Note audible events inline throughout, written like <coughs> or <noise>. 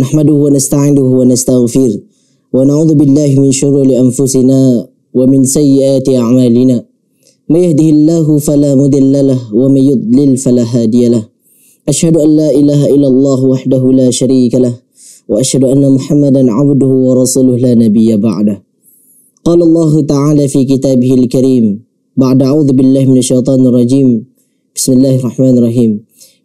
نحمده ونستعينه ونستغفره ونعوذ بالله من شرور أنفسنا ومن سيئات أعمالنا ما يهده الله فلا مضل له ومن يضلل فلا هادي له أشهد أن لا إله إلا الله وحده لا شريك له وأشهد أن محمدا عبده ورسوله لا نبي بعده قال الله تعالى في كتابه الكريم بعد أعوذ بالله من الشيطان الرجيم بسم الله الرحمن الرحيم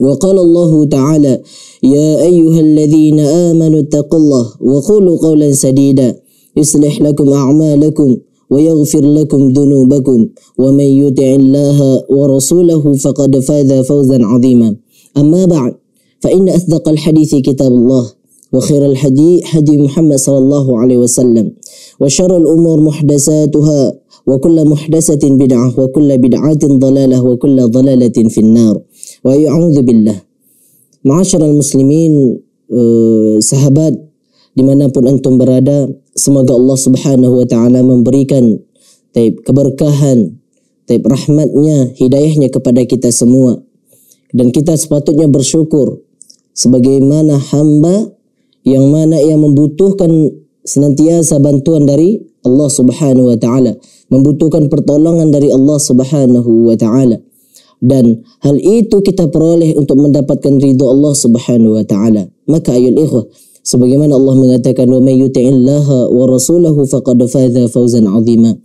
وقال الله تعالى يا أيها الذين آمنوا اتقوا الله وقولوا قولا سديدا يصلح لكم أعمالكم ويغفر لكم ذنوبكم ومن يطع الله ورسوله فقد فاز فوزا عظيما أما بعد فإن أصدق الحديث كتاب الله وخير الحديث هدي محمد صلى الله عليه وسلم وشر الأمور محدثاتها وكل محدثة بدعة وكل بدعة ضلالة وكل ضلالة في النار Wa billah. Ma'asyiral muslimin, eh, sahabat dimanapun antum berada, semoga Allah Subhanahu wa taala memberikan taib keberkahan, taib rahmatnya, hidayahnya kepada kita semua. Dan kita sepatutnya bersyukur sebagaimana hamba yang mana ia membutuhkan senantiasa bantuan dari Allah Subhanahu wa taala, membutuhkan pertolongan dari Allah Subhanahu wa taala. dan hal itu kita peroleh untuk mendapatkan ridho Allah Subhanahu wa taala. Maka ayul ikhwah, sebagaimana Allah mengatakan wa may yuti'illaha wa rasulahu faqad faza fawzan 'azima.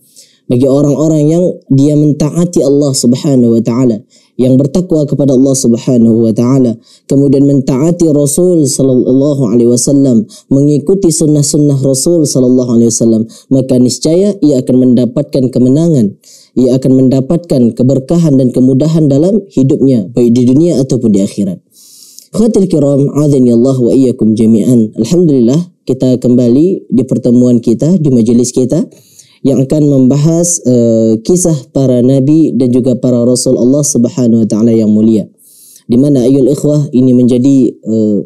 Bagi orang-orang yang dia mentaati Allah Subhanahu wa taala, yang bertakwa kepada Allah Subhanahu wa taala, kemudian mentaati Rasul sallallahu alaihi wasallam, mengikuti sunnah-sunnah Rasul sallallahu alaihi wasallam, maka niscaya ia akan mendapatkan kemenangan ia akan mendapatkan keberkahan dan kemudahan dalam hidupnya baik di dunia ataupun di akhirat. Khawatir kiram azani Allah wa iyyakum jami'an. Alhamdulillah kita kembali di pertemuan kita di majelis kita yang akan membahas uh, kisah para nabi dan juga para rasul Allah Subhanahu wa taala yang mulia. Di mana ayul ikhwah ini menjadi uh,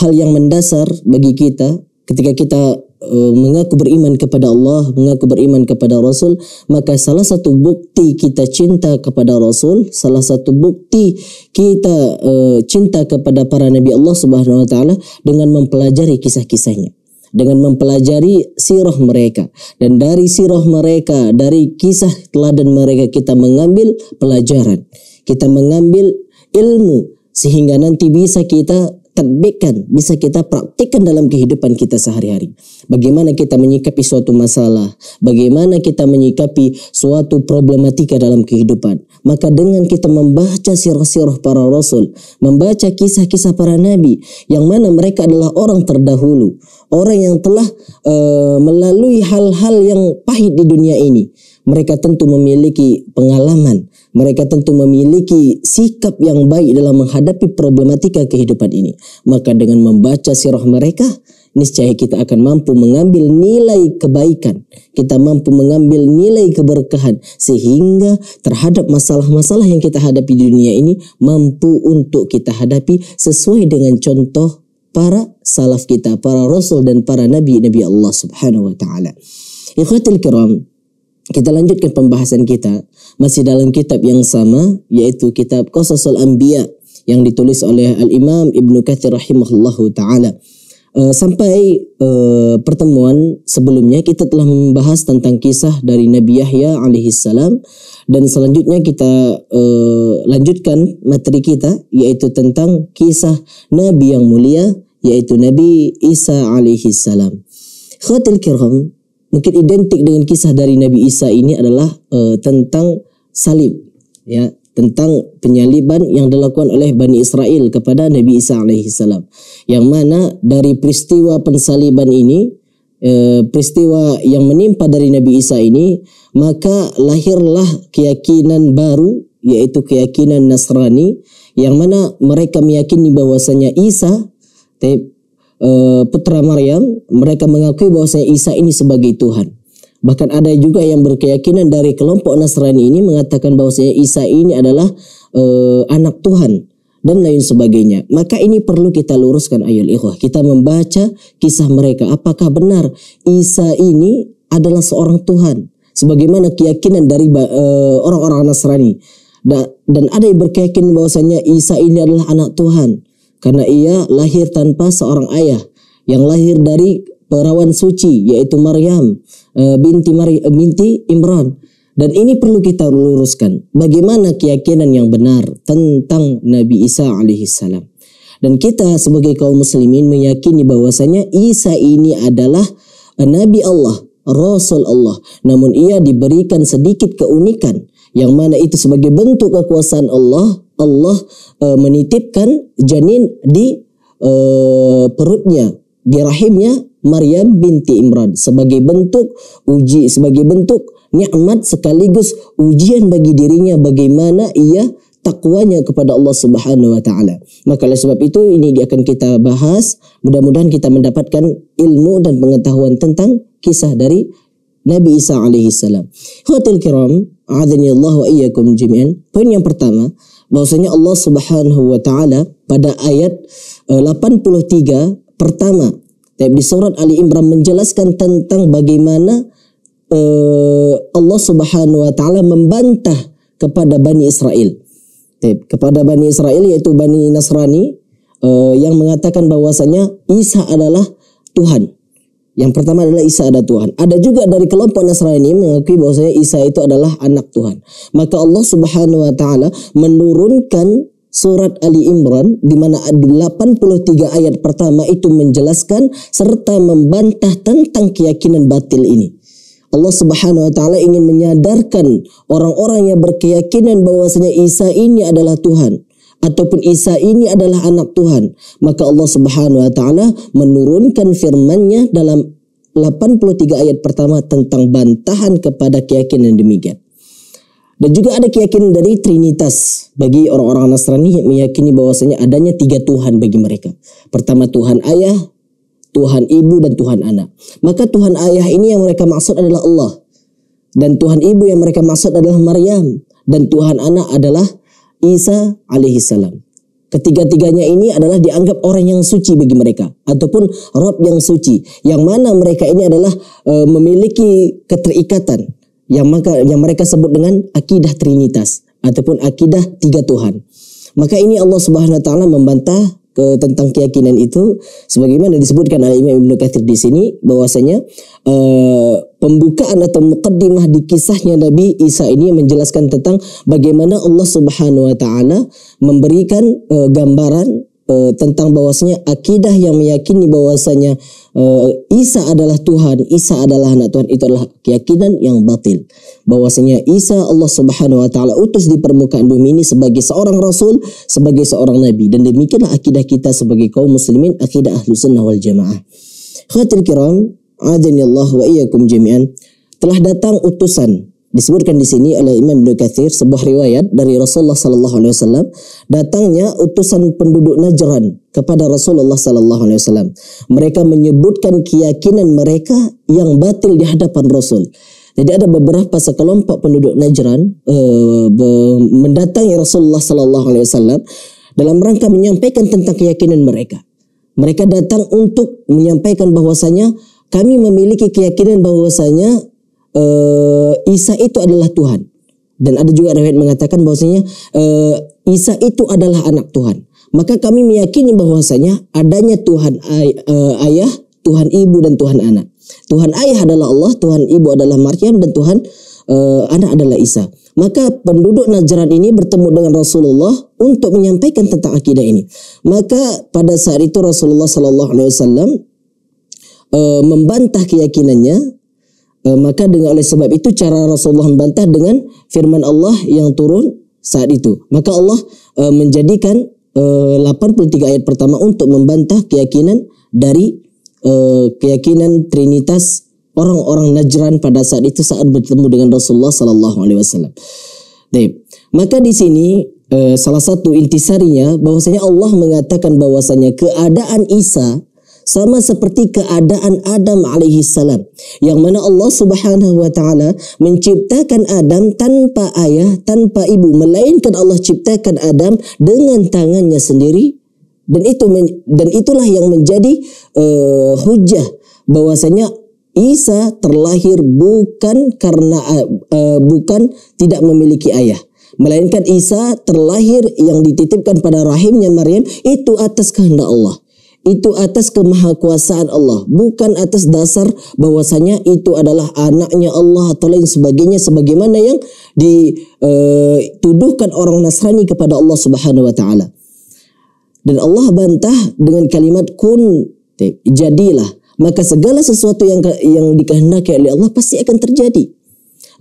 hal yang mendasar bagi kita ketika kita Eh, mengaku beriman kepada Allah, mengaku beriman kepada Rasul, maka salah satu bukti kita cinta kepada Rasul, salah satu bukti kita uh, cinta kepada para Nabi Allah Subhanahu Wa Taala dengan mempelajari kisah-kisahnya dengan mempelajari sirah mereka dan dari sirah mereka dari kisah teladan mereka kita mengambil pelajaran kita mengambil ilmu sehingga nanti bisa kita terbikan, bisa kita praktikkan dalam kehidupan kita sehari-hari. Bagaimana kita menyikapi suatu masalah, bagaimana kita menyikapi suatu problematika dalam kehidupan. Maka dengan kita membaca sirah-sirah para rasul, membaca kisah-kisah para nabi yang mana mereka adalah orang terdahulu, orang yang telah e, melalui hal-hal yang pahit di dunia ini. Mereka tentu memiliki pengalaman, mereka tentu memiliki sikap yang baik dalam menghadapi problematika kehidupan ini. Maka dengan membaca sirah mereka, niscaya kita akan mampu mengambil nilai kebaikan, kita mampu mengambil nilai keberkahan sehingga terhadap masalah-masalah yang kita hadapi di dunia ini mampu untuk kita hadapi sesuai dengan contoh para salaf kita, para rasul dan para nabi nabi Allah Subhanahu wa taala. Ikhwatul kiram, kita lanjutkan pembahasan kita masih dalam kitab yang sama yaitu kitab Qasasul Anbiya yang ditulis oleh Al Imam Ibnu Katsir rahimahullahu taala. Eh, sampai uh, pertemuan sebelumnya kita telah membahas tentang kisah dari Nabi Yahya alaihissalam dan selanjutnya kita uh, lanjutkan materi kita yaitu tentang kisah Nabi yang mulia yaitu Nabi Isa alaihissalam. Khatil kiram mungkin identik dengan kisah dari Nabi Isa ini adalah uh, tentang salib ya tentang penyaliban yang dilakukan oleh Bani Israel kepada Nabi Isa alaihi salam. Yang mana dari peristiwa pensaliban ini eh, peristiwa yang menimpa dari Nabi Isa ini maka lahirlah keyakinan baru yaitu keyakinan Nasrani yang mana mereka meyakini bahwasanya Isa eh, putra Maryam mereka mengakui bahwasanya Isa ini sebagai Tuhan Bahkan ada juga yang berkeyakinan dari kelompok Nasrani ini mengatakan bahwa saya Isa ini adalah e, anak Tuhan dan lain sebagainya. Maka ini perlu kita luruskan ayat ikhwah. Kita membaca kisah mereka apakah benar Isa ini adalah seorang Tuhan sebagaimana keyakinan dari eh, orang-orang e, Nasrani. Da, dan ada yang berkeyakinan bahwasanya Isa ini adalah anak Tuhan karena ia lahir tanpa seorang ayah yang lahir dari perawan suci yaitu Maryam eh, binti Mary eh, binti Imran. Dan ini perlu kita luruskan. Bagaimana keyakinan yang benar tentang Nabi Isa alaihissalam. Dan kita sebagai kaum muslimin meyakini bahwasanya Isa ini adalah eh, Nabi Allah, Rasul Allah. Namun ia diberikan sedikit keunikan yang mana itu sebagai bentuk kekuasaan Allah. Allah e, menitipkan janin di e, perutnya, di rahimnya Maryam binti Imran sebagai bentuk uji sebagai bentuk nikmat sekaligus ujian bagi dirinya bagaimana ia takwanya kepada Allah Subhanahu wa taala. Maka oleh sebab itu ini akan kita bahas. Mudah-mudahan kita mendapatkan ilmu dan pengetahuan tentang kisah dari Nabi Isa alaihi salam. Hotel kiram, Allah wa iyyakum jami'an. Poin yang pertama, bahwasanya Allah Subhanahu wa taala pada ayat 83 eh, pertama tapi di surat Ali Imran menjelaskan tentang bagaimana uh, Allah Subhanahu wa taala membantah kepada Bani Israel. Taip, kepada Bani Israel yaitu Bani Nasrani uh, yang mengatakan bahwasanya Isa adalah Tuhan. Yang pertama adalah Isa ada Tuhan. Ada juga dari kelompok Nasrani mengakui bahwasanya Isa itu adalah anak Tuhan. Maka Allah Subhanahu wa taala menurunkan surat Ali Imran di mana 83 ayat pertama itu menjelaskan serta membantah tentang keyakinan batil ini. Allah Subhanahu wa taala ingin menyadarkan orang-orang yang berkeyakinan bahwasanya Isa ini adalah Tuhan ataupun Isa ini adalah anak Tuhan, maka Allah Subhanahu wa taala menurunkan firman-Nya dalam 83 ayat pertama tentang bantahan kepada keyakinan demikian. Dan juga ada keyakinan dari Trinitas bagi orang-orang Nasrani yang meyakini bahwasanya adanya tiga Tuhan bagi mereka. Pertama Tuhan Ayah, Tuhan Ibu, dan Tuhan Anak. Maka Tuhan Ayah ini yang mereka maksud adalah Allah. Dan Tuhan Ibu yang mereka maksud adalah Maryam. Dan Tuhan Anak adalah Isa alaihissalam. Ketiga-tiganya ini adalah dianggap orang yang suci bagi mereka. Ataupun Rob yang suci. Yang mana mereka ini adalah e, memiliki keterikatan yang mereka yang mereka sebut dengan akidah trinitas ataupun akidah tiga Tuhan. Maka ini Allah Subhanahu wa taala membantah ke tentang keyakinan itu sebagaimana disebutkan oleh Imam Ibnu Katsir di sini bahwasanya uh, pembukaan atau mukaddimah di kisahnya Nabi Isa ini menjelaskan tentang bagaimana Allah Subhanahu wa taala memberikan uh, gambaran uh, tentang bahwasanya akidah yang meyakini bahwasanya uh, Isa adalah Tuhan, Isa adalah anak Tuhan itu adalah keyakinan yang batil. Bahwasanya Isa Allah Subhanahu wa taala utus di permukaan bumi ini sebagai seorang rasul, sebagai seorang nabi dan demikianlah akidah kita sebagai kaum muslimin akidah ahlu sunnah wal jamaah. Khatir kiram, adzanillahu wa iyyakum jami'an. Telah datang utusan disebutkan di sini oleh Imam Ibnu Katsir sebuah riwayat dari Rasulullah sallallahu alaihi wasallam datangnya utusan penduduk Najran kepada Rasulullah sallallahu alaihi wasallam mereka menyebutkan keyakinan mereka yang batil di hadapan Rasul jadi ada beberapa sekelompok penduduk Najran uh, mendatangi Rasulullah sallallahu alaihi wasallam dalam rangka menyampaikan tentang keyakinan mereka mereka datang untuk menyampaikan bahwasanya kami memiliki keyakinan bahwasanya uh, Isa itu adalah Tuhan. Dan ada juga riwayat mengatakan bahwasanya uh, Isa itu adalah anak Tuhan. Maka kami meyakini bahwasanya adanya Tuhan ay uh, ayah, Tuhan ibu dan Tuhan anak. Tuhan ayah adalah Allah, Tuhan ibu adalah Maryam dan Tuhan uh, anak adalah Isa. Maka penduduk Najran ini bertemu dengan Rasulullah untuk menyampaikan tentang akidah ini. Maka pada saat itu Rasulullah Shallallahu Alaihi Wasallam membantah keyakinannya E, maka dengan oleh sebab itu cara Rasulullah membantah dengan firman Allah yang turun saat itu. Maka Allah e, menjadikan e, 83 ayat pertama untuk membantah keyakinan dari e, keyakinan Trinitas orang-orang Najran pada saat itu saat bertemu dengan Rasulullah Sallallahu Alaihi Wasallam. Maka di sini salah satu intisarinya bahwasanya Allah mengatakan bahwasanya keadaan Isa sama seperti keadaan Adam alaihi salam yang mana Allah Subhanahu wa taala menciptakan Adam tanpa ayah, tanpa ibu, melainkan Allah ciptakan Adam dengan tangannya sendiri dan itu dan itulah yang menjadi uh, hujah bahwasanya Isa terlahir bukan karena uh, bukan tidak memiliki ayah melainkan Isa terlahir yang dititipkan pada rahimnya Maryam itu atas kehendak Allah itu atas kemahakuasaan Allah, bukan atas dasar bahwasanya itu adalah anaknya Allah atau lain sebagainya sebagaimana yang dituduhkan eh, orang Nasrani kepada Allah Subhanahu wa taala. Dan Allah bantah dengan kalimat kun jadilah, maka segala sesuatu yang yang dikehendaki oleh Allah pasti akan terjadi.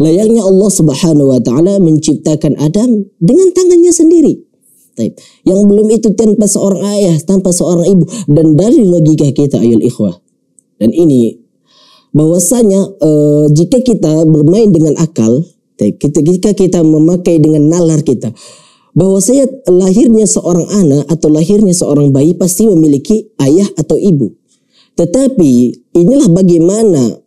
Layaknya Allah Subhanahu wa taala menciptakan Adam dengan tangannya sendiri Taib. Yang belum itu tanpa seorang ayah, tanpa seorang ibu. Dan dari logika kita ayol ikhwah. Dan ini bahwasanya e, jika kita bermain dengan akal, kita ketika kita memakai dengan nalar kita, bahwa saya lahirnya seorang anak atau lahirnya seorang bayi pasti memiliki ayah atau ibu. Tetapi inilah bagaimana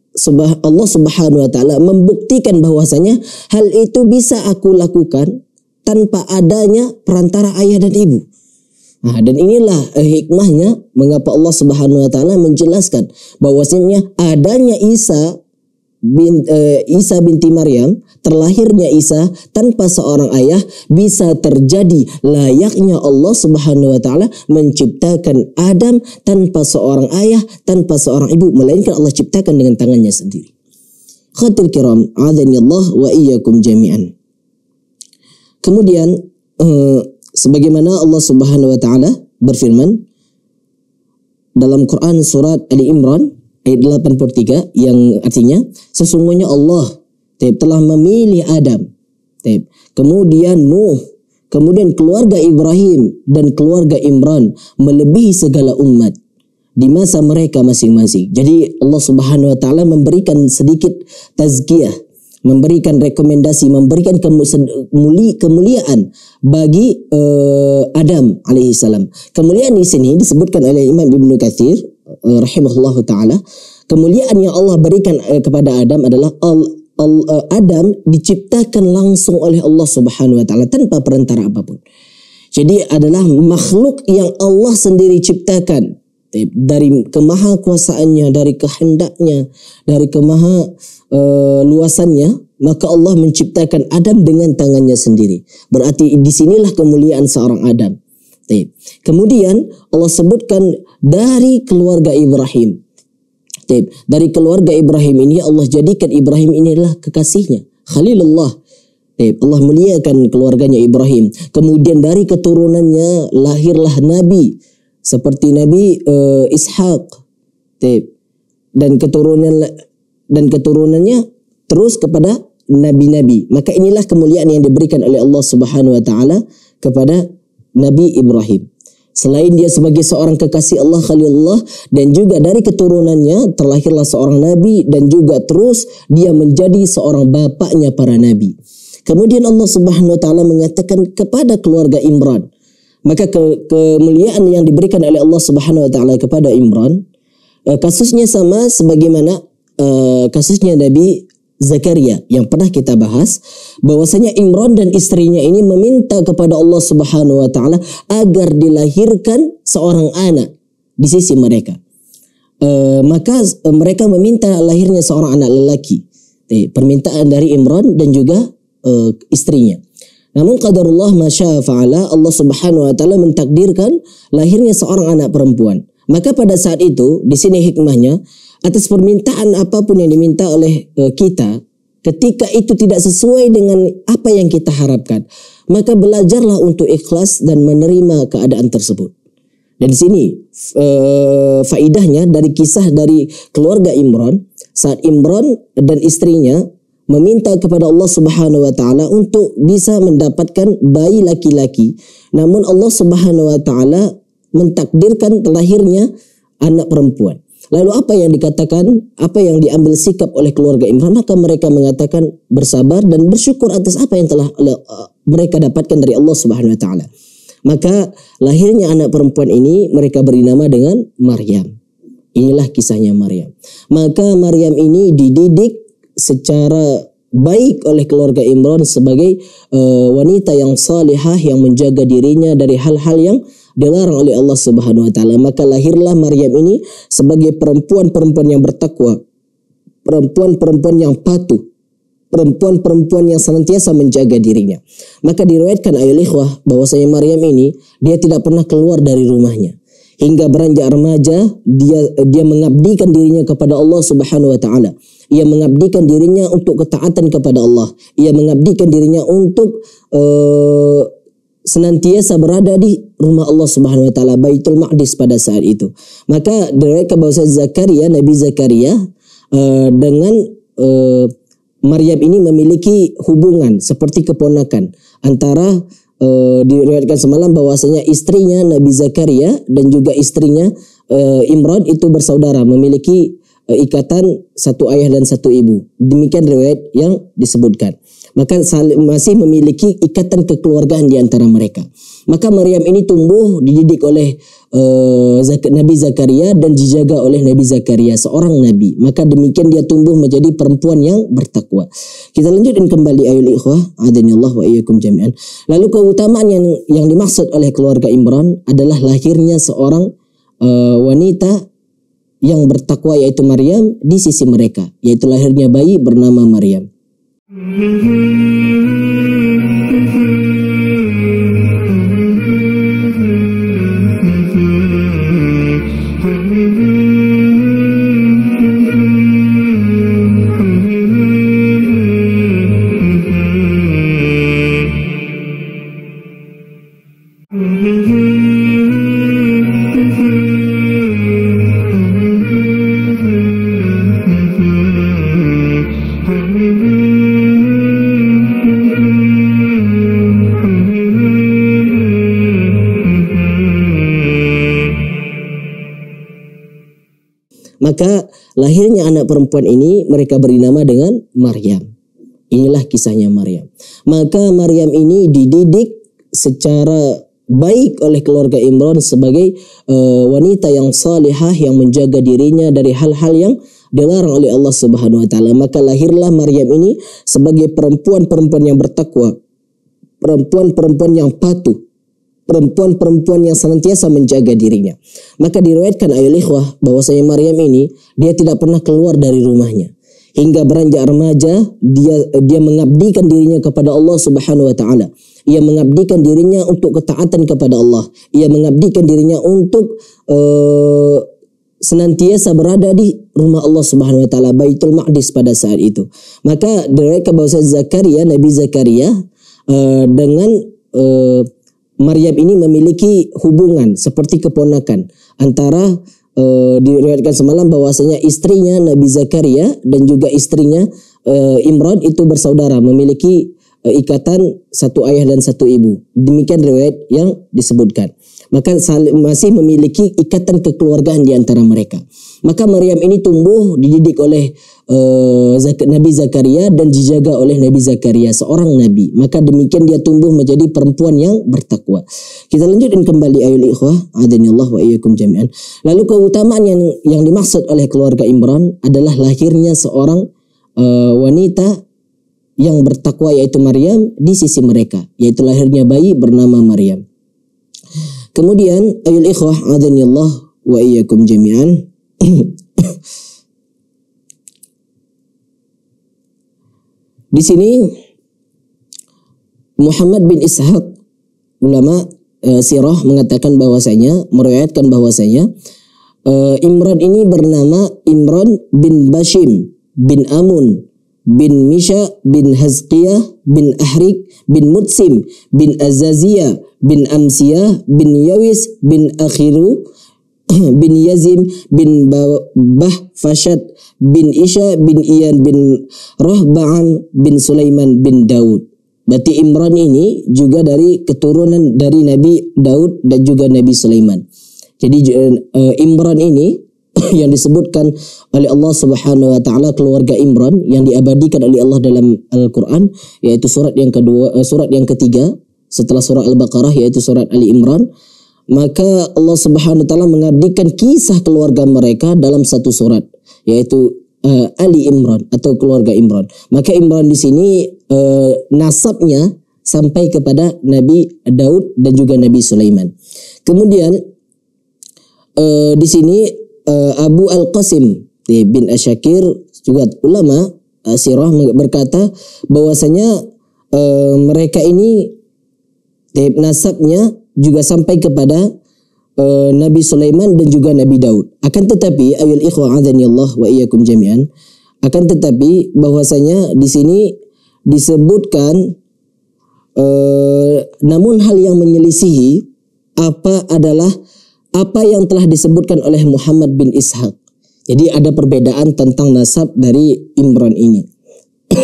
Allah Subhanahu wa taala membuktikan bahwasanya hal itu bisa aku lakukan tanpa adanya perantara ayah dan ibu. Nah, dan inilah eh, hikmahnya mengapa Allah Subhanahu wa taala menjelaskan bahwasanya adanya Isa bin e, Isa binti Maryam, terlahirnya Isa tanpa seorang ayah bisa terjadi layaknya Allah Subhanahu wa taala menciptakan Adam tanpa seorang ayah, tanpa seorang ibu, melainkan Allah ciptakan dengan tangannya sendiri. Khatir kiram, Allah wa iyyakum jami'an. Kemudian eh, sebagaimana Allah Subhanahu wa taala berfirman dalam Quran surat Ali Imran ayat 83 yang artinya sesungguhnya Allah telah memilih Adam kemudian Nuh kemudian keluarga Ibrahim dan keluarga Imran melebihi segala umat di masa mereka masing-masing. Jadi Allah Subhanahu wa taala memberikan sedikit tazkiyah memberikan rekomendasi, memberikan kemuli, kemuliaan bagi uh, Adam alaihissalam. Kemuliaan di sini disebutkan oleh Imam Ibnu Katsir uh, rahimahullahu taala, kemuliaan yang Allah berikan uh, kepada Adam adalah al, al, uh, Adam diciptakan langsung oleh Allah Subhanahu wa taala tanpa perantara apapun. Jadi adalah makhluk yang Allah sendiri ciptakan dari kemahakuasaannya, dari kehendaknya, dari kemaha e, luasannya, maka Allah menciptakan Adam dengan tangannya sendiri. Berarti disinilah kemuliaan seorang Adam. Taip. Kemudian Allah sebutkan dari keluarga Ibrahim. Taip. Dari keluarga Ibrahim ini Allah jadikan Ibrahim inilah kekasihnya. Khalilullah. Taip. Allah muliakan keluarganya Ibrahim. Kemudian dari keturunannya lahirlah Nabi seperti Nabi uh, dan keturunan dan keturunannya terus kepada nabi-nabi. Maka inilah kemuliaan yang diberikan oleh Allah Subhanahu wa taala kepada Nabi Ibrahim. Selain dia sebagai seorang kekasih Allah Khalilullah dan juga dari keturunannya terlahirlah seorang nabi dan juga terus dia menjadi seorang bapaknya para nabi. Kemudian Allah Subhanahu wa taala mengatakan kepada keluarga Imran, maka ke kemuliaan yang diberikan oleh Allah Subhanahu wa taala kepada Imran eh, kasusnya sama sebagaimana eh, kasusnya Nabi Zakaria yang pernah kita bahas bahwasanya Imran dan istrinya ini meminta kepada Allah Subhanahu wa taala agar dilahirkan seorang anak di sisi mereka. E, maka eh, mereka meminta lahirnya seorang anak lelaki. E, permintaan dari Imran dan juga e, istrinya. Namun qadarullah masya Allah subhanahu wa ta'ala mentakdirkan lahirnya seorang anak perempuan. Maka pada saat itu, di sini hikmahnya, atas permintaan apapun yang diminta oleh e, kita, ketika itu tidak sesuai dengan apa yang kita harapkan, maka belajarlah untuk ikhlas dan menerima keadaan tersebut. Dan di sini e, faidahnya dari kisah dari keluarga Imron, saat Imron dan istrinya meminta kepada Allah Subhanahu wa taala untuk bisa mendapatkan bayi laki-laki. Namun Allah Subhanahu wa taala mentakdirkan lahirnya anak perempuan. Lalu apa yang dikatakan, apa yang diambil sikap oleh keluarga Imran, maka mereka mengatakan bersabar dan bersyukur atas apa yang telah eh, mereka dapatkan dari Allah Subhanahu wa taala. Maka lahirnya anak perempuan ini mereka beri nama dengan Maryam. Inilah kisahnya Maryam. Maka Maryam ini dididik secara baik oleh keluarga Imron sebagai uh, wanita yang salihah yang menjaga dirinya dari hal-hal yang dilarang oleh Allah Subhanahu wa taala. Maka lahirlah Maryam ini sebagai perempuan-perempuan yang bertakwa, perempuan-perempuan yang patuh, perempuan-perempuan yang senantiasa menjaga dirinya. Maka diriwayatkan ayat ikhwah bahwasanya Maryam ini dia tidak pernah keluar dari rumahnya hingga beranjak remaja dia dia mengabdikan dirinya kepada Allah Subhanahu wa taala ia mengabdikan dirinya untuk ketaatan kepada Allah. Ia mengabdikan dirinya untuk uh, senantiasa berada di rumah Allah Subhanahu wa taala Baitul Maqdis pada saat itu. Maka direka bahwa Zakaria Nabi Zakaria uh, dengan uh, Maryam ini memiliki hubungan seperti keponakan antara uh, diriwayatkan semalam bahwasanya istrinya Nabi Zakaria dan juga istrinya uh, Imran itu bersaudara memiliki ikatan satu ayah dan satu ibu. Demikian riwayat yang disebutkan. Maka masih memiliki ikatan kekeluargaan di antara mereka. Maka Maryam ini tumbuh dididik oleh uh, Nabi Zakaria dan dijaga oleh Nabi Zakaria seorang nabi. Maka demikian dia tumbuh menjadi perempuan yang bertakwa. Kita lanjutkan kembali ayat ikhwah adanillah wa iyyakum jami'an. Lalu keutamaan yang yang dimaksud oleh keluarga Imran adalah lahirnya seorang uh, wanita yang bertakwa yaitu Maryam di sisi mereka, yaitu lahirnya bayi bernama Maryam. Mm-hmm. Maka lahirnya anak perempuan ini mereka beri nama dengan Maryam. Inilah kisahnya Maryam. Maka Maryam ini dididik secara baik oleh keluarga Imran sebagai uh, wanita yang salihah yang menjaga dirinya dari hal-hal yang dilarang oleh Allah Subhanahu wa taala. Maka lahirlah Maryam ini sebagai perempuan-perempuan yang bertakwa, perempuan-perempuan yang patuh, perempuan-perempuan yang senantiasa menjaga dirinya. Maka diriwayatkan ayol ikhwah bahwasanya Maryam ini dia tidak pernah keluar dari rumahnya hingga beranjak remaja dia dia mengabdikan dirinya kepada Allah Subhanahu wa taala. Ia mengabdikan dirinya untuk ketaatan kepada Allah. Ia mengabdikan dirinya untuk uh, senantiasa berada di rumah Allah Subhanahu wa taala Baitul Maqdis pada saat itu. Maka diriwayatkan bahwa Zakaria Nabi Zakaria uh, dengan uh, Maryam ini memiliki hubungan seperti keponakan antara e, diriwayatkan semalam bahwasanya istrinya Nabi Zakaria dan juga istrinya e, Imran itu bersaudara memiliki e, ikatan satu ayah dan satu ibu. Demikian riwayat yang disebutkan. Maka masih memiliki ikatan kekeluargaan di antara mereka. Maka Maryam ini tumbuh dididik oleh uh, Nabi Zakaria dan dijaga oleh Nabi Zakaria seorang nabi. Maka demikian dia tumbuh menjadi perempuan yang bertakwa. Kita lanjutkan kembali ayat ikhwah adanillah wa iyyakum jami'an. Lalu keutamaan yang yang dimaksud oleh keluarga Imran adalah lahirnya seorang uh, wanita yang bertakwa yaitu Maryam di sisi mereka, yaitu lahirnya bayi bernama Maryam. Kemudian ayul ikhwah Allah, wa iyyakum jami'an. <clears throat> Di sini Muhammad bin Ishaq ulama e, sirah mengatakan bahwasanya meriwayatkan bahwasanya e, Imran ini bernama Imran bin Bashim bin Amun bin Misha bin Hazqiyah bin Ahrik bin Mutsim bin Azaziyah bin Amsiyah bin Yawis bin Akhiru <clears throat> bin Yazim bin Fashad bin Isha bin Iyan bin Rohba'an bin Sulaiman bin Daud. Berarti Imran ini juga dari keturunan dari Nabi Daud dan juga Nabi Sulaiman. Jadi eh, eh, Imran ini <laughs> yang disebutkan oleh Allah Subhanahu wa taala keluarga Imran yang diabadikan oleh Allah dalam Al-Qur'an yaitu surat yang kedua eh, surat yang ketiga setelah surat Al-Baqarah yaitu surat Ali Imran maka Allah Subhanahu wa taala mengabdikan kisah keluarga mereka dalam satu surat yaitu uh, Ali Imran atau keluarga Imran maka Imran di sini uh, nasabnya sampai kepada Nabi Daud dan juga Nabi Sulaiman kemudian uh, di sini uh, Abu Al-Qasim bin Ashakir juga ulama uh, sirah berkata bahwasanya uh, mereka ini nasabnya juga sampai kepada uh, Nabi Sulaiman dan juga Nabi Daud. Akan tetapi ayul ikhwa Allah wa iyyakum jami'an akan tetapi bahwasanya di sini disebutkan uh, namun hal yang menyelisihi apa adalah apa yang telah disebutkan oleh Muhammad bin Ishaq. Jadi ada perbedaan tentang nasab dari Imran ini. <clears throat>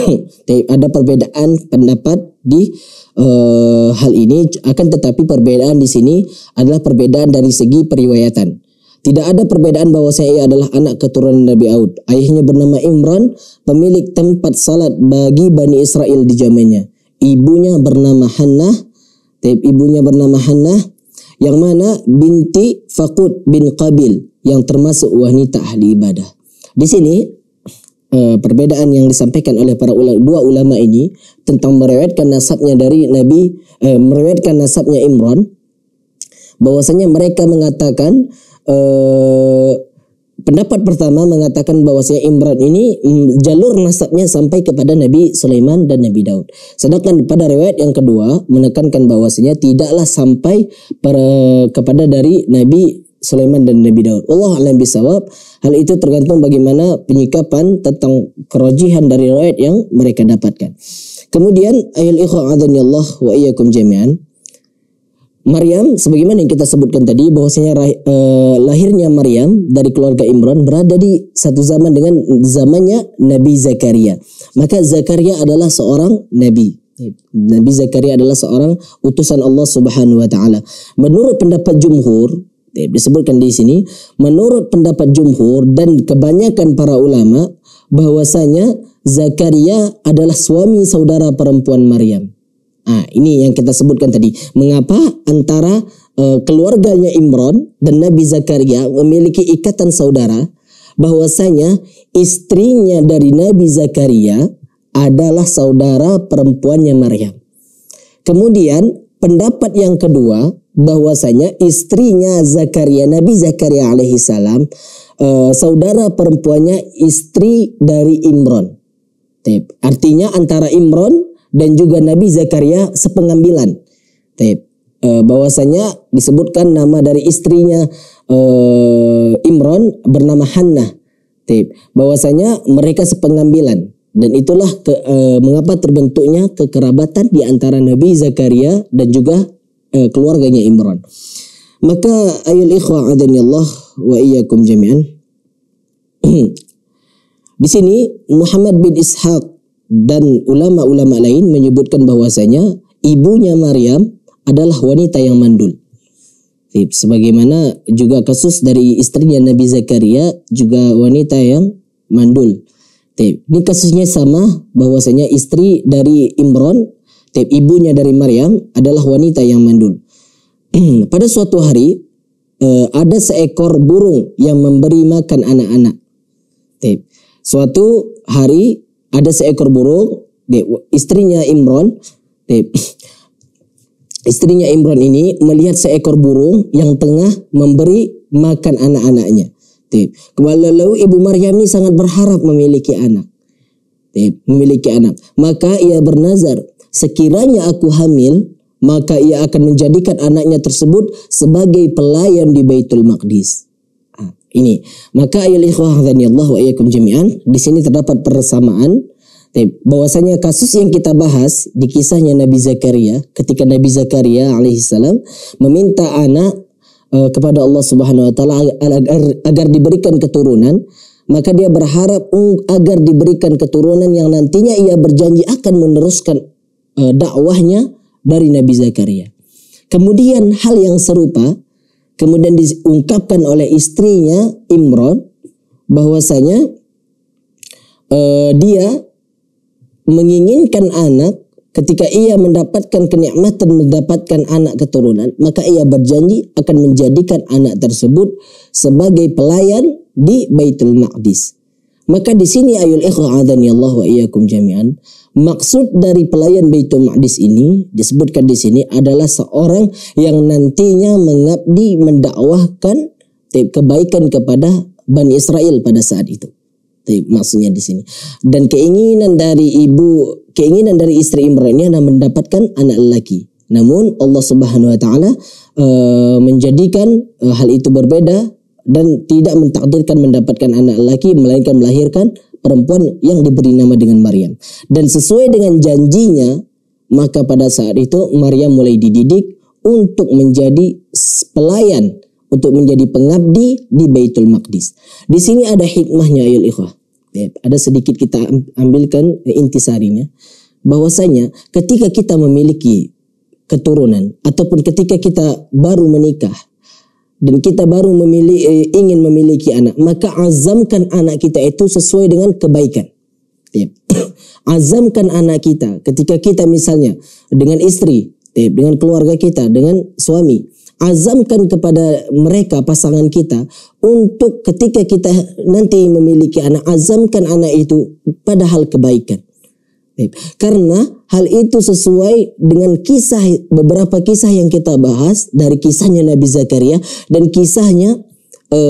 ada perbedaan pendapat di uh, hal ini akan tetapi perbedaan di sini adalah perbedaan dari segi periwayatan. Tidak ada perbedaan bahwa saya adalah anak keturunan Nabi Aud. Ayahnya bernama Imran, pemilik tempat salat bagi Bani Israel di zamannya. Ibunya bernama Hannah, ibunya bernama Hannah yang mana binti Fakut bin Qabil yang termasuk wanita ahli ibadah. Di sini eh, perbedaan yang disampaikan oleh para ulama, dua ulama ini tentang meriwayatkan nasabnya dari Nabi uh, eh, meriwayatkan nasabnya Imran bahwasanya mereka mengatakan eh, pendapat pertama mengatakan bahwa bahwasanya Imran ini mm, jalur nasabnya sampai kepada Nabi Sulaiman dan Nabi Daud. Sedangkan pada riwayat yang kedua menekankan bahwasanya tidaklah sampai para, kepada dari Nabi Sulaiman dan Nabi Daud. Allah alam bisawab. Hal itu tergantung bagaimana penyikapan tentang kerojihan dari riwayat yang mereka dapatkan. Kemudian ayat ikhwan Allah wa iyyakum jami'an. Maryam sebagaimana yang kita sebutkan tadi bahwasanya eh, lahirnya Maryam dari keluarga Imran berada di satu zaman dengan zamannya Nabi Zakaria. Maka Zakaria adalah seorang nabi. Nabi Zakaria adalah seorang utusan Allah Subhanahu wa taala. Menurut pendapat jumhur eh, disebutkan di sini menurut pendapat jumhur dan kebanyakan para ulama bahwasanya Zakaria adalah suami saudara perempuan Maryam. Nah, ini yang kita sebutkan tadi. Mengapa antara uh, keluarganya Imron dan Nabi Zakaria memiliki ikatan saudara bahwasanya istrinya dari Nabi Zakaria adalah saudara perempuannya Maryam. Kemudian pendapat yang kedua bahwasanya istrinya Zakaria Nabi Zakaria alaihi salam e, saudara perempuannya istri dari Imron. Artinya antara Imron dan juga Nabi Zakaria sepengambilan. Taip. E, bahwasanya disebutkan nama dari istrinya e, Imron bernama Hannah. Taip. Bahwasanya mereka sepengambilan dan itulah ke, e, mengapa terbentuknya kekerabatan di antara Nabi Zakaria dan juga e, keluarganya Imron. Maka ayol ikhwa adanillah wa iyyakum jami'an. <clears throat> di sini Muhammad bin Ishaq dan ulama-ulama lain menyebutkan bahwasanya ibunya Maryam adalah wanita yang mandul. Sebagaimana juga kasus dari istrinya Nabi Zakaria juga wanita yang mandul. Ini kasusnya sama bahwasanya istri dari Imron, ibunya dari Maryam adalah wanita yang mandul. <clears throat> Pada suatu hari eh, ada seekor burung yang memberi makan anak-anak. Suatu hari ada seekor burung, istrinya Imron, <sniffs> istrinya Imron ini melihat seekor burung yang tengah memberi makan anak-anaknya. Kembali Ibu Maryam ini sangat berharap memiliki anak. Memiliki anak. Maka ia bernazar, sekiranya aku hamil, maka ia akan menjadikan anaknya tersebut sebagai pelayan di Baitul Maqdis ini. Maka ayol ikhwah wa iyyakum jami'an, di sini terdapat persamaan bahwasanya kasus yang kita bahas di kisahnya Nabi Zakaria ketika Nabi Zakaria alaihissalam meminta anak e, kepada Allah Subhanahu wa taala agar, agar diberikan keturunan maka dia berharap agar diberikan keturunan yang nantinya ia berjanji akan meneruskan e, dakwahnya dari Nabi Zakaria. Kemudian hal yang serupa kemudian diungkapkan oleh istrinya Imron bahwasanya uh, dia menginginkan anak ketika ia mendapatkan kenikmatan mendapatkan anak keturunan maka ia berjanji akan menjadikan anak tersebut sebagai pelayan di Baitul Maqdis maka di sini ayul ikhwan adani Allah wa iyyakum jami'an Maksud dari pelayan Baitul Maqdis ini disebutkan di sini adalah seorang yang nantinya mengabdi mendakwahkan kebaikan kepada Bani Israel pada saat itu. Maksudnya di sini. Dan keinginan dari ibu, keinginan dari istri Imran ini adalah mendapatkan anak lelaki. Namun Allah Subhanahu wa taala e, menjadikan e, hal itu berbeda dan tidak mentakdirkan mendapatkan anak lelaki melainkan melahirkan perempuan yang diberi nama dengan Maryam. Dan sesuai dengan janjinya, maka pada saat itu Maryam mulai dididik untuk menjadi pelayan, untuk menjadi pengabdi di Baitul Maqdis. Di sini ada hikmahnya ayol ikhwah. Ya, ada sedikit kita ambilkan eh, intisarinya. Bahwasanya ketika kita memiliki keturunan ataupun ketika kita baru menikah dan kita baru memilih, eh, ingin memiliki anak, maka azamkan anak kita itu sesuai dengan kebaikan. <coughs> azamkan anak kita ketika kita misalnya dengan istri, dengan keluarga kita, dengan suami, azamkan kepada mereka pasangan kita untuk ketika kita nanti memiliki anak, azamkan anak itu padahal kebaikan. Karena Hal itu sesuai dengan kisah beberapa kisah yang kita bahas dari kisahnya Nabi Zakaria dan kisahnya e,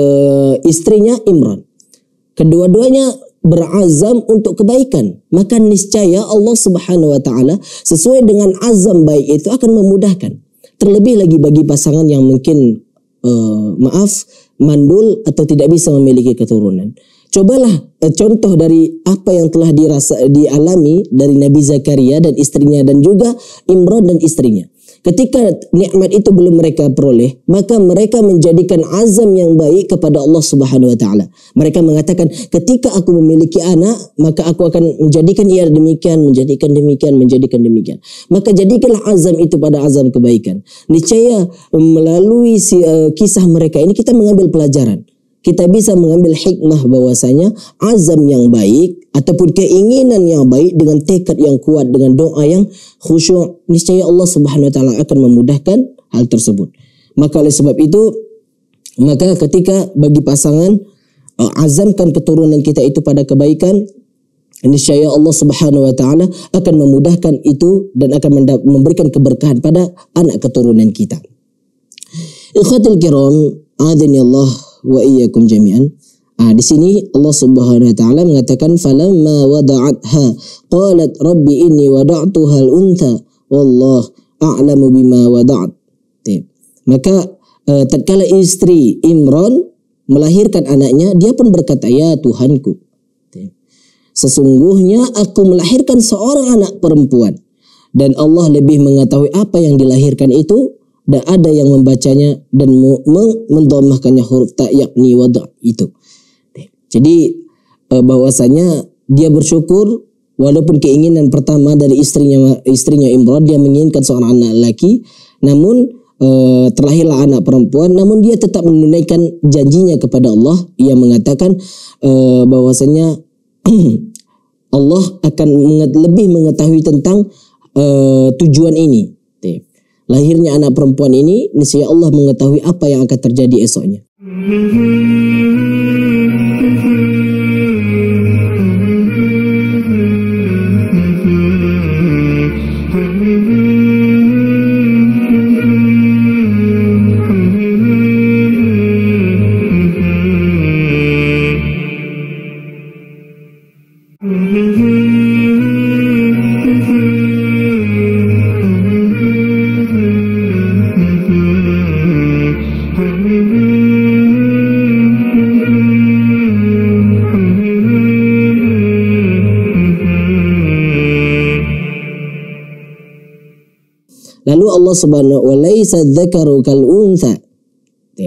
istrinya Imran. Kedua-duanya berazam untuk kebaikan, maka niscaya Allah Subhanahu wa taala sesuai dengan azam baik itu akan memudahkan. Terlebih lagi bagi pasangan yang mungkin e, maaf mandul atau tidak bisa memiliki keturunan. Cobalah eh, contoh dari apa yang telah dirasa dialami dari Nabi Zakaria dan istrinya dan juga Imran dan istrinya. Ketika nikmat itu belum mereka peroleh, maka mereka menjadikan azam yang baik kepada Allah Subhanahu wa taala. Mereka mengatakan, "Ketika aku memiliki anak, maka aku akan menjadikan ia demikian, menjadikan demikian, menjadikan demikian." Maka jadikanlah azam itu pada azam kebaikan. Niscaya melalui si, uh, kisah mereka ini kita mengambil pelajaran kita bisa mengambil hikmah bahwasanya azam yang baik ataupun keinginan yang baik dengan tekad yang kuat dengan doa yang khusyuk niscaya Allah Subhanahu wa taala akan memudahkan hal tersebut. Maka oleh sebab itu maka ketika bagi pasangan eh, azamkan keturunan kita itu pada kebaikan niscaya Allah Subhanahu wa taala akan memudahkan itu dan akan memberikan keberkahan pada anak keturunan kita. Ikhatul kiram, Allah wa iyyakum jami'an. Nah, di sini Allah Subhanahu wa taala mengatakan falamma wada'atha qalat rabbi inni wada'tuha al-untha wallah a'lamu bima wada'at. Maka e, tatkala istri Imran melahirkan anaknya, dia pun berkata, "Ya Tuhanku, sesungguhnya aku melahirkan seorang anak perempuan dan Allah lebih mengetahui apa yang dilahirkan itu dan ada yang membacanya dan mendomahkannya huruf ta yakni wada itu. Jadi eh, bahwasanya dia bersyukur walaupun keinginan pertama dari istrinya istrinya Imran dia menginginkan seorang anak laki namun eh, terlahirlah anak perempuan namun dia tetap menunaikan janjinya kepada Allah ia mengatakan eh, bahwasanya <clears throat> Allah akan lebih mengetahui tentang tujuan ini lahirnya anak perempuan ini, niscaya Allah mengetahui apa yang akan terjadi esoknya. Hmm. Allah Subhanahu wa laisa dzakaru kal unsa.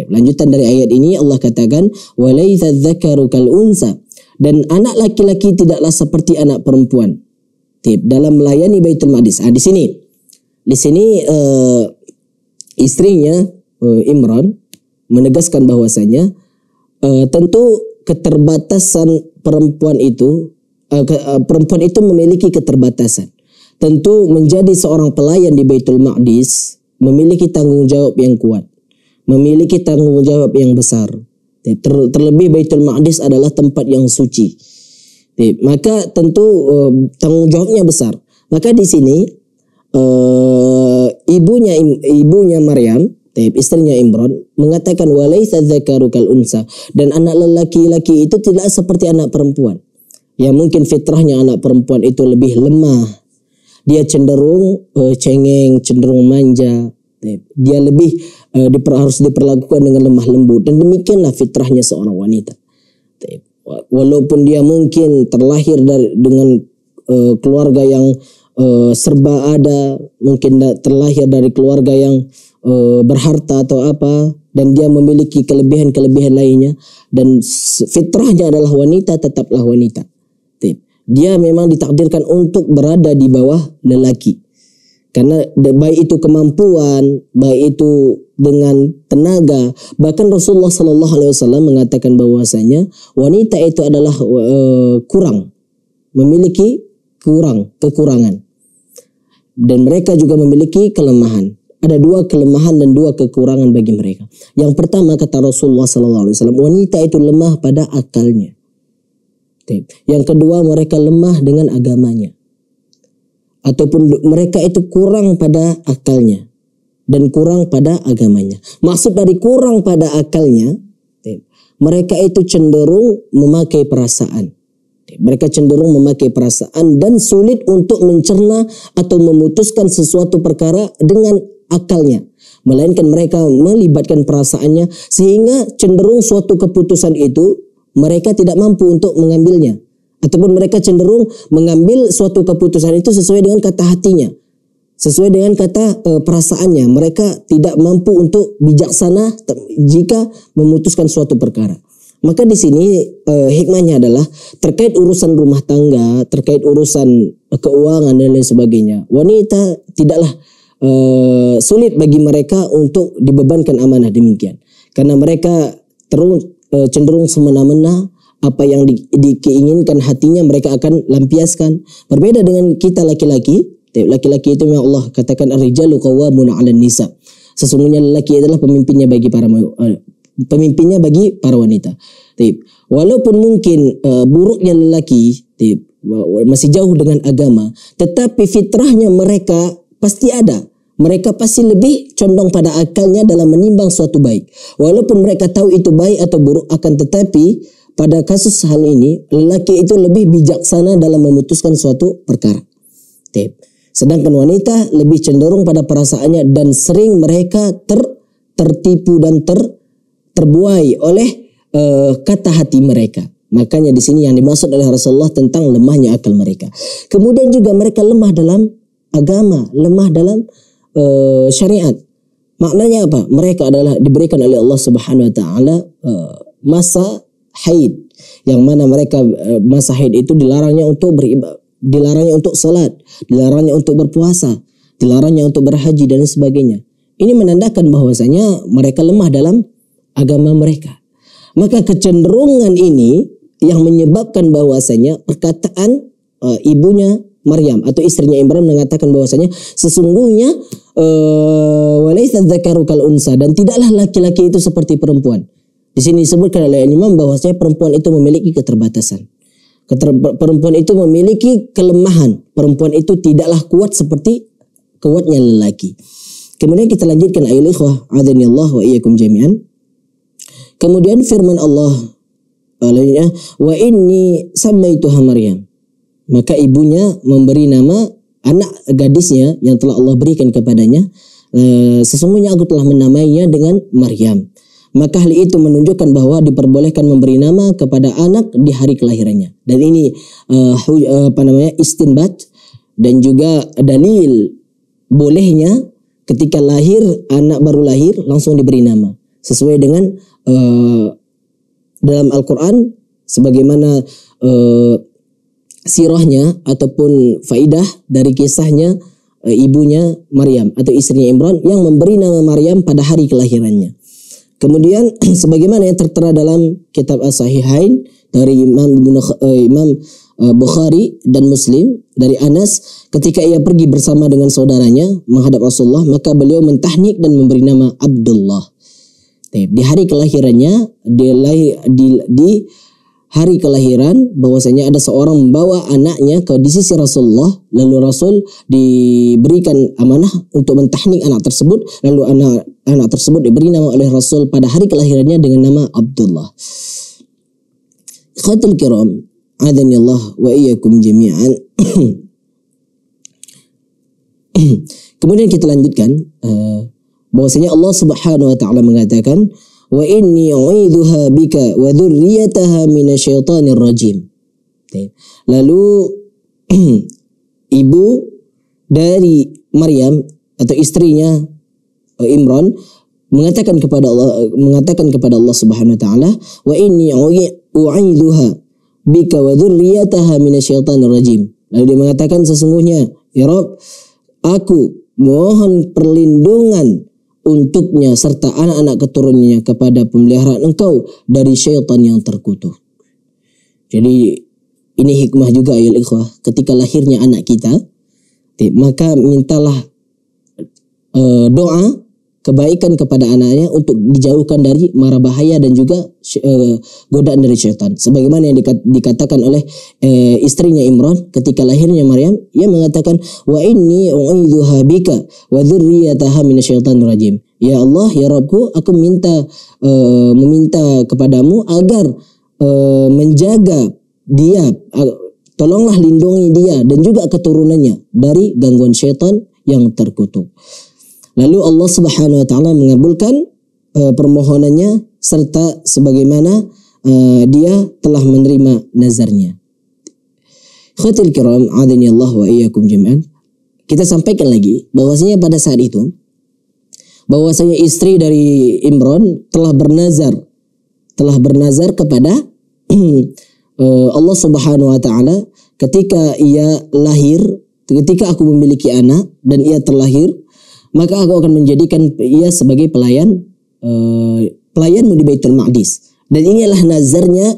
Lanjutan dari ayat ini Allah katakan wa laisa dzakaru kal unsa dan anak laki-laki tidaklah seperti anak perempuan. Tip dalam melayani Baitul Maqdis. Ah di sini. Di sini uh, istrinya uh, Imran menegaskan bahwasanya uh, tentu keterbatasan perempuan itu uh, perempuan itu memiliki keterbatasan Tentu menjadi seorang pelayan di Baitul Maqdis memiliki tanggung jawab yang kuat, memiliki tanggung jawab yang besar. terlebih Baitul Maqdis adalah tempat yang suci. Maka tentu eh, tanggung jawabnya besar. Maka di sini eh, ibunya ibunya Maryam istrinya Imran mengatakan unsa dan anak lelaki-laki itu tidak seperti anak perempuan. Ya mungkin fitrahnya anak perempuan itu lebih lemah, dia cenderung uh, cengeng, cenderung manja. Dia lebih uh, diper, harus diperlakukan dengan lemah lembut dan demikianlah fitrahnya seorang wanita. Walaupun dia mungkin terlahir dari dengan uh, keluarga yang uh, serba ada, mungkin terlahir dari keluarga yang uh, berharta atau apa, dan dia memiliki kelebihan-kelebihan lainnya dan fitrahnya adalah wanita tetaplah wanita. Dia memang ditakdirkan untuk berada di bawah lelaki. Karena baik itu kemampuan, baik itu dengan tenaga, bahkan Rasulullah Shallallahu Alaihi Wasallam mengatakan bahwasanya wanita itu adalah eh, kurang, memiliki kurang kekurangan, dan mereka juga memiliki kelemahan. Ada dua kelemahan dan dua kekurangan bagi mereka. Yang pertama kata Rasulullah Shallallahu Alaihi Wasallam, wanita itu lemah pada akalnya. Yang kedua mereka lemah dengan agamanya. Ataupun mereka itu kurang pada akalnya. Dan kurang pada agamanya. Maksud dari kurang pada akalnya. Mereka itu cenderung memakai perasaan. Mereka cenderung memakai perasaan dan sulit untuk mencerna atau memutuskan sesuatu perkara dengan akalnya. Melainkan mereka melibatkan perasaannya sehingga cenderung suatu keputusan itu mereka tidak mampu untuk mengambilnya ataupun mereka cenderung mengambil suatu keputusan itu sesuai dengan kata hatinya sesuai dengan kata e, perasaannya mereka tidak mampu untuk bijaksana jika memutuskan suatu perkara maka di sini e, hikmahnya adalah terkait urusan rumah tangga terkait urusan keuangan dan lain sebagainya wanita tidaklah e, sulit bagi mereka untuk dibebankan amanah demikian karena mereka terus Eh, cenderung semena-mena apa yang di, dikeinginkan hatinya mereka akan lampiaskan. Berbeda dengan kita laki-laki, laki-laki itu yang Allah katakan ar-rijalu qawwamuna 'alan nisa. Sesungguhnya lelaki adalah pemimpinnya bagi para eh, pemimpinnya bagi para wanita. Tip. Walaupun mungkin uh, buruknya lelaki, tip, masih jauh dengan agama, tetapi fitrahnya mereka pasti ada. Mereka pasti lebih condong pada akalnya dalam menimbang suatu baik. Walaupun mereka tahu itu baik atau buruk akan tetapi pada kasus hal ini lelaki itu lebih bijaksana dalam memutuskan suatu perkara. Tip. Sedangkan wanita lebih cenderung pada perasaannya dan sering mereka ter tertipu dan ter terbuai oleh uh, kata hati mereka. Makanya di sini yang dimaksud oleh Rasulullah tentang lemahnya akal mereka. Kemudian juga mereka lemah dalam agama, lemah dalam uh, syariat. Maknanya apa? Mereka adalah diberikan oleh Allah Subhanahu wa taala uh, masa haid yang mana mereka uh, masa haid itu dilarangnya untuk beribadah, dilarangnya untuk salat, dilarangnya untuk berpuasa, dilarangnya untuk berhaji dan sebagainya. Ini menandakan bahwasanya mereka lemah dalam agama mereka. Maka kecenderungan ini yang menyebabkan bahwasanya perkataan uh, ibunya Maryam atau istrinya Imran mengatakan bahwasanya sesungguhnya eh, walaihadzakaru unsa dan tidaklah laki-laki itu seperti perempuan. Di sini disebutkan oleh Imam bahwasanya perempuan itu memiliki keterbatasan. Keter, perempuan itu memiliki kelemahan. Perempuan itu tidaklah kuat seperti kuatnya lelaki. Kemudian kita lanjutkan ayat ikhwah Allah wa iyyakum jami'an. Kemudian firman Allah eh, wa inni sammaytuha Maryam maka ibunya memberi nama anak gadisnya yang telah Allah berikan kepadanya. E, sesungguhnya aku telah menamainya dengan Maryam. Maka hal itu menunjukkan bahwa diperbolehkan memberi nama kepada anak di hari kelahirannya. Dan ini e, hu, e, apa namanya istinbat dan juga dalil bolehnya ketika lahir anak baru lahir langsung diberi nama sesuai dengan e, dalam Al-Qur'an sebagaimana e, sirahnya ataupun faidah dari kisahnya e, ibunya Maryam atau istrinya Imran yang memberi nama Maryam pada hari kelahirannya. Kemudian <clears throat> sebagaimana yang tertera dalam kitab As-Sahihain dari Imam Ibnu e, Imam e, Bukhari dan Muslim dari Anas ketika ia pergi bersama dengan saudaranya menghadap Rasulullah maka beliau mentahnik dan memberi nama Abdullah. Di hari kelahirannya di, di, di hari kelahiran bahwasanya ada seorang membawa anaknya ke di sisi Rasulullah lalu Rasul diberikan amanah untuk mentahnik anak tersebut lalu anak anak tersebut diberi nama oleh Rasul pada hari kelahirannya dengan nama Abdullah. Khatul kiram, Adzani Allah wa iyyakum jami'an. <coughs> Kemudian kita lanjutkan uh, bahwasanya Allah Subhanahu wa taala mengatakan wa inni uiduha bika wa dhurriyataha minasyaitanir rajim. Lalu <clears throat> ibu dari Maryam atau istrinya eh, Imran mengatakan kepada Allah mengatakan kepada Allah Subhanahu wa taala wa inni uiduha bika wa dhurriyataha minasyaitanir rajim. Lalu dia mengatakan sesungguhnya ya Rob, aku mohon perlindungan untuknya serta anak-anak keturunannya kepada pemeliharaan engkau dari syaitan yang terkutuk. Jadi ini hikmah juga ya ikhwah. Ketika lahirnya anak kita, maka mintalah eh, doa kebaikan kepada anaknya untuk dijauhkan dari mara bahaya dan juga uh, godaan dari setan. Sebagaimana yang dikat, dikatakan oleh uh, istrinya Imran ketika lahirnya Maryam, ia mengatakan wa inni u'idzuha bika wa dzurriyyataha minasyaitonir rajim. Ya Allah, ya Rabbku, aku minta uh, meminta kepadamu agar uh, menjaga dia uh, tolonglah lindungi dia dan juga keturunannya dari gangguan setan yang terkutuk. Lalu Allah Subhanahu wa taala mengabulkan e, permohonannya serta sebagaimana e, dia telah menerima nazarnya. Khatil kiram adani Allah wa iyyakum jami'an. Kita sampaikan lagi bahwasanya pada saat itu bahwasanya istri dari Imron telah bernazar telah bernazar kepada <clears throat> eh, Allah Subhanahu wa taala ketika ia lahir ketika aku memiliki anak dan ia terlahir maka aku akan menjadikan ia sebagai pelayan uh, pelayanmu di Baitul Maqdis. Dan inilah nazarnya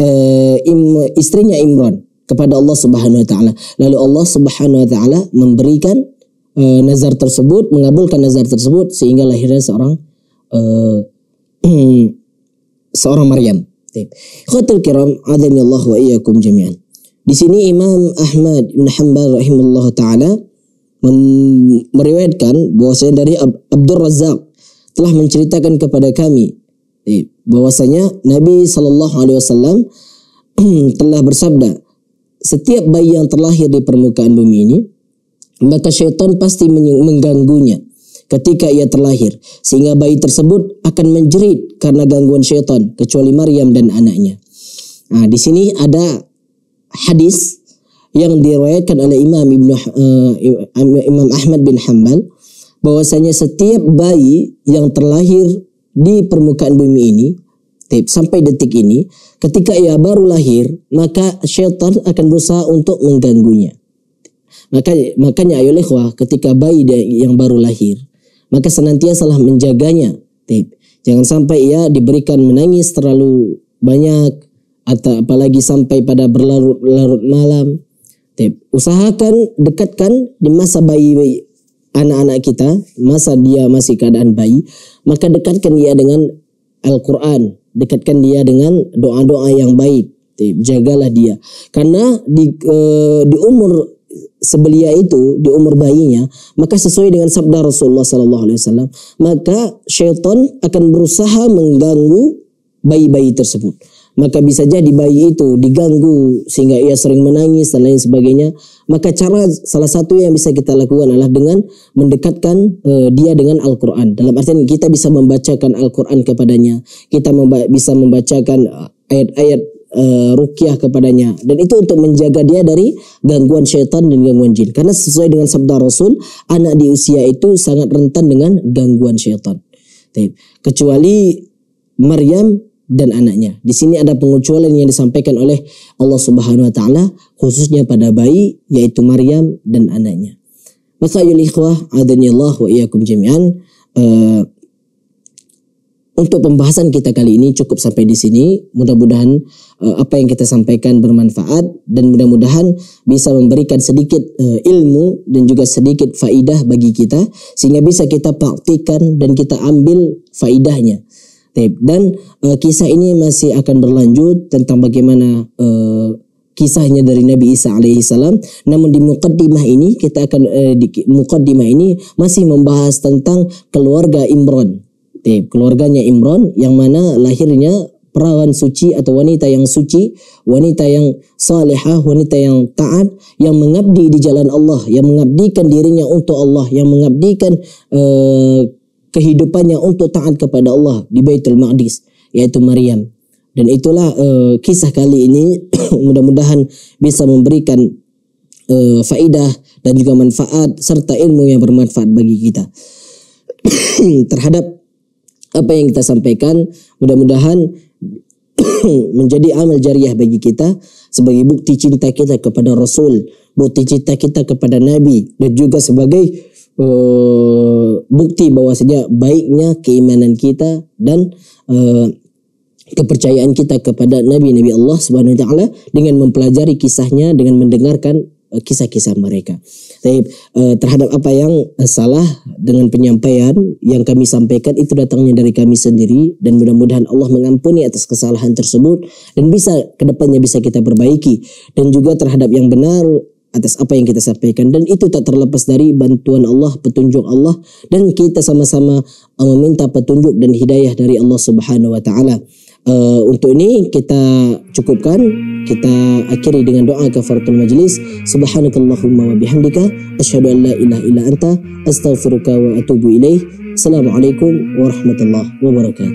uh, im, istrinya Imran kepada Allah Subhanahu wa taala. Lalu Allah Subhanahu wa taala memberikan uh, nazar tersebut, mengabulkan nazar tersebut sehingga lahirnya seorang uh, <clears throat> seorang Maryam. Khatul kiram adani Allah wa iyyakum jami'an. Di sini Imam Ahmad bin Hanbal rahimallahu taala meriwayatkan bahwasanya dari Abdul Razak telah menceritakan kepada kami eh, bahwasanya Nabi Shallallahu Alaihi Wasallam <clears throat> telah bersabda setiap bayi yang terlahir di permukaan bumi ini maka syaitan pasti mengganggunya ketika ia terlahir sehingga bayi tersebut akan menjerit karena gangguan syaitan kecuali Maryam dan anaknya. Nah, di sini ada hadis yang diriwayatkan oleh Imam Ibnu uh, eh, Imam Ahmad bin Hambal bahwasanya setiap bayi yang terlahir di permukaan bumi ini sampai detik ini ketika ia baru lahir maka syaitan akan berusaha untuk mengganggunya maka makanya ayo ikhwah ketika bayi yang baru lahir maka senantiasa lah menjaganya jangan sampai ia diberikan menangis terlalu banyak atau apalagi sampai pada berlarut-larut malam Tip. Usahakan dekatkan di masa bayi, anak-anak kita, masa dia masih keadaan bayi, maka dekatkan dia dengan Al-Quran, dekatkan dia dengan doa-doa yang baik. Tip. Jagalah dia, karena di e, di umur sebelia itu di umur bayinya maka sesuai dengan sabda Rasulullah Sallallahu Alaihi Wasallam maka syaitan akan berusaha mengganggu bayi-bayi tersebut maka bisa jadi bayi itu diganggu sehingga ia sering menangis dan lain sebagainya. Maka cara salah satu yang bisa kita lakukan adalah dengan mendekatkan e, dia dengan Al-Quran. Dalam artian kita bisa membacakan Al-Quran kepadanya, kita memba bisa membacakan eh, ayat-ayat e, rukyah kepadanya dan itu untuk menjaga dia dari gangguan syaitan dan gangguan jin. Karena sesuai dengan sabda Rasul, anak di usia itu sangat rentan dengan gangguan syaitan. Kecuali Maryam dan anaknya. Di sini ada pengecualian yang disampaikan oleh Allah Subhanahu wa taala khususnya pada bayi yaitu Maryam dan anaknya. Maka ayol ikhwah adanillah wa iyyakum jami'an uh, untuk pembahasan kita kali ini cukup sampai di sini. Mudah-mudahan uh, apa yang kita sampaikan bermanfaat dan mudah-mudahan bisa memberikan sedikit uh, ilmu dan juga sedikit faidah bagi kita sehingga bisa kita praktikan dan kita ambil faidahnya. Taip. Dan uh, kisah ini masih akan berlanjut tentang bagaimana uh, kisahnya dari Nabi Isa alaihi salam. Namun di mukaddimah ini kita akan eh, di mukaddimah ini masih membahas tentang keluarga Imron. Taip. keluarganya Imron yang mana lahirnya perawan suci atau wanita yang suci, wanita yang salehah, wanita yang taat, yang mengabdi di jalan Allah, yang mengabdikan dirinya untuk Allah, yang mengabdikan kehidupannya untuk taat kepada Allah di Baitul Maqdis yaitu Maryam dan itulah uh, kisah kali ini <clears throat> mudah-mudahan bisa memberikan uh, faedah dan juga manfaat serta ilmu yang bermanfaat bagi kita <clears throat> terhadap apa yang kita sampaikan mudah-mudahan <clears throat> menjadi amal jariah bagi kita sebagai bukti cinta kita kepada Rasul, bukti cinta kita kepada Nabi dan juga sebagai eh, bukti bahwasanya baiknya keimanan kita dan eh, kepercayaan kita kepada Nabi Nabi Allah Subhanahu wa taala dengan mempelajari kisahnya dengan mendengarkan eh, kisah-kisah mereka. Eh, terhadap apa yang eh, salah dengan penyampaian yang kami sampaikan itu datangnya dari kami sendiri dan mudah-mudahan Allah mengampuni atas kesalahan tersebut dan bisa kedepannya bisa kita perbaiki dan juga terhadap yang benar atas apa yang kita sampaikan dan itu tak terlepas dari bantuan Allah, petunjuk Allah dan kita sama-sama uh, meminta petunjuk dan hidayah dari Allah Subhanahu wa taala. Uh, untuk ini kita cukupkan kita akhiri dengan doa kafaratul majlis subhanakallahumma wa bihamdika asyhadu an la ilaha illa anta astaghfiruka wa atubu ilaih assalamualaikum warahmatullahi wabarakatuh